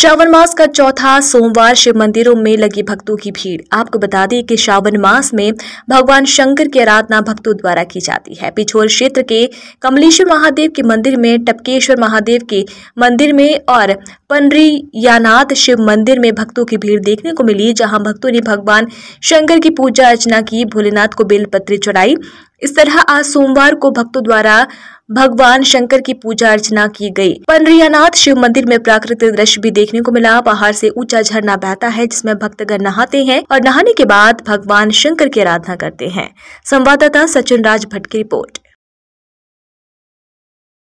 श्रावण मास का चौथा सोमवार शिव मंदिरों में लगी भक्तों की भीड़ आपको बता दें कि श्रावण मास में भगवान शंकर की आराधना भक्तों द्वारा की जाती है पिछोर क्षेत्र के कमलेश्वर महादेव के मंदिर में टपकेश्वर महादेव के मंदिर में और पंडरी यानाथ शिव मंदिर में भक्तों की भीड़ देखने को मिली जहां भक्तों ने भगवान शंकर की पूजा अर्चना की भोलेनाथ को बेलपत्री चढ़ाई इस तरह आज सोमवार को भक्तों द्वारा भगवान शंकर की पूजा अर्चना की गई। पंडरियानाथ शिव मंदिर में प्राकृतिक दृश्य भी देखने को मिला पहाड़ से ऊंचा झरना बहता है जिसमें भक्तगण नहाते हैं और नहाने के बाद भगवान शंकर की आराधना करते हैं संवाददाता सचिन राज भट्ट की रिपोर्ट